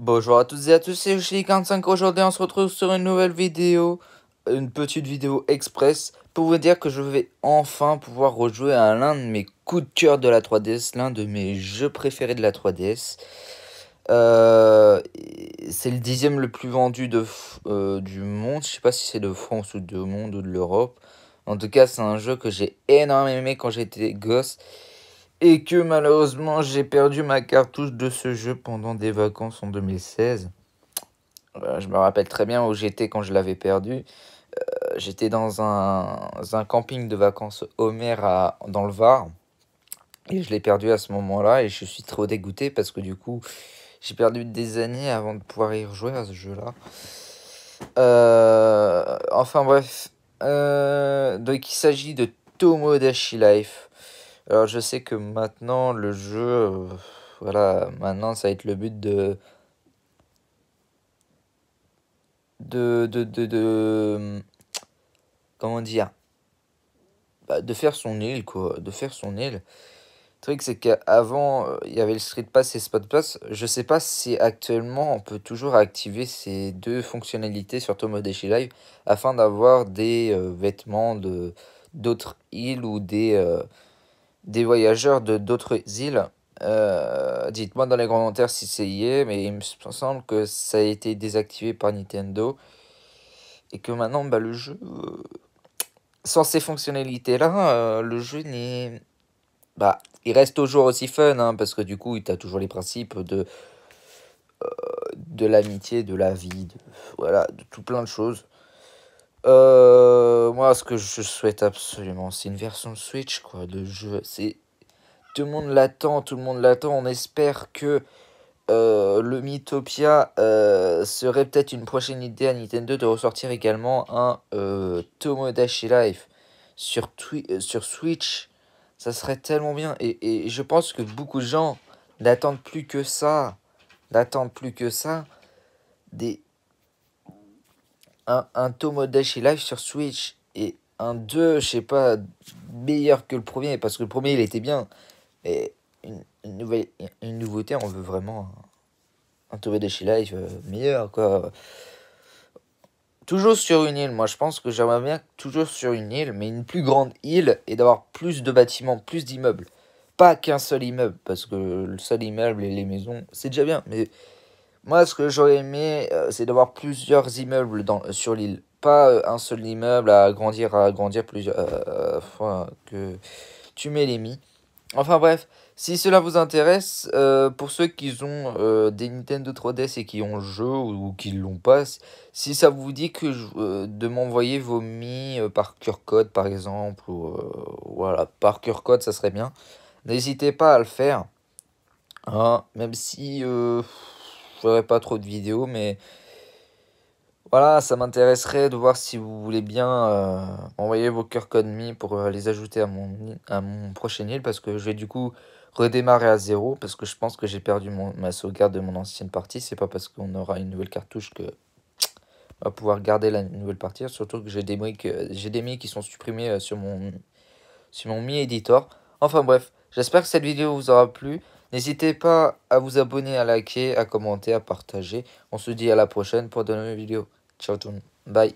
Bonjour à toutes et à tous, c'est 45 Aujourd'hui, on se retrouve sur une nouvelle vidéo, une petite vidéo express, pour vous dire que je vais enfin pouvoir rejouer à l'un de mes coups de cœur de la 3DS, l'un de mes jeux préférés de la 3DS. Euh, c'est le dixième le plus vendu de, euh, du monde, je sais pas si c'est de France ou de monde ou de l'Europe. En tout cas, c'est un jeu que j'ai énormément aimé quand j'étais gosse et que malheureusement j'ai perdu ma cartouche de ce jeu pendant des vacances en 2016. Euh, je me rappelle très bien où j'étais quand je l'avais perdu. Euh, j'étais dans un, un, camping de vacances Homer à, dans le Var. Et je l'ai perdu à ce moment-là et je suis trop dégoûté parce que du coup, j'ai perdu des années avant de pouvoir y rejouer à ce jeu-là. Euh, enfin bref, donc il s'agit de Tomodachi Life. Alors je sais que maintenant le jeu, euh, voilà, maintenant ça va être le but de de comment dire, bah, de faire son île quoi, de faire son île. Le truc c'est qu'avant euh, il y avait le Street Pass et Spot Pass. Je sais pas si actuellement on peut toujours activer ces deux fonctionnalités sur Tomodachi Live afin d'avoir des euh, vêtements de d'autres îles ou des des voyageurs de d'autres îles. Euh, dites-moi dans les commentaires si c'est y est, mais il me semble que ça a été désactivé par Nintendo. Et que maintenant, bah, le jeu, sans euh, ces fonctionnalités-là, euh, le jeu n'est... Bah, il reste toujours aussi fun, hein, parce que du coup, tu as toujours les principes de, de l'amitié, de la vie, voilà, de tout plein de choses. Euh, moi, ce que je souhaite absolument, c'est une version Switch, quoi, de jeu. C'est tout le monde l'attend, tout le monde l'attend. On espère que euh, le Mythopia euh, serait peut-être une prochaine idée à Nintendo de ressortir également un Tomodachi Life sur, sur Switch. Ça serait tellement bien. Et, et je pense que beaucoup de gens n'attendent plus que ça. N'attendent plus que ça. Des, un, un Tomodachi Live sur Switch et un 2, je sais pas, meilleur que le premier, parce que le premier il était bien. Mais une, nouvelle, une nouveauté, on veut vraiment un, un Tomodachi Live euh, meilleur, quoi. Toujours sur une île, moi je pense que j'aimerais bien toujours sur une île, mais une plus grande île et d'avoir plus de bâtiments, plus d'immeubles. Pas qu'un seul immeuble, parce que le seul immeuble et les maisons, c'est déjà bien, mais moi, ce que j'aurais aimé, euh, c'est d'avoir plusieurs immeubles dans, euh, sur l'île. Pas euh, un seul immeuble à agrandir, à agrandir plusieurs fois que tu mets les mis. Enfin bref, si cela vous intéresse, pour ceux qui ont des Nintendo 3DS et qui ont le jeu ou, qui qui l'ont pas, si ça vous dit que je, de m'envoyer vos mi par QR code par exemple, ou voilà, par QR code ça serait bien, n'hésitez pas à le faire. Hein, même si... Je ferai pas trop de vidéos, mais voilà, ça m'intéresserait de voir si vous voulez bien euh, envoyer vos cœurs mi pour euh, les ajouter à mon, à mon prochain île, parce que je vais du coup redémarrer à zéro, parce que je pense que j'ai perdu ma sauvegarde de mon ancienne partie, c'est pas parce qu'on aura une nouvelle cartouche que on va pouvoir garder la nouvelle partie, surtout que j'ai des, que qui sont supprimés euh, sur mon, sur mon Mi Editor. Enfin bref, J'espère que cette vidéo vous aura plu. N'hésitez pas à vous abonner, à liker, à commenter, à partager. On se dit à la prochaine pour de nouvelles vidéos. Ciao tout le monde. Bye.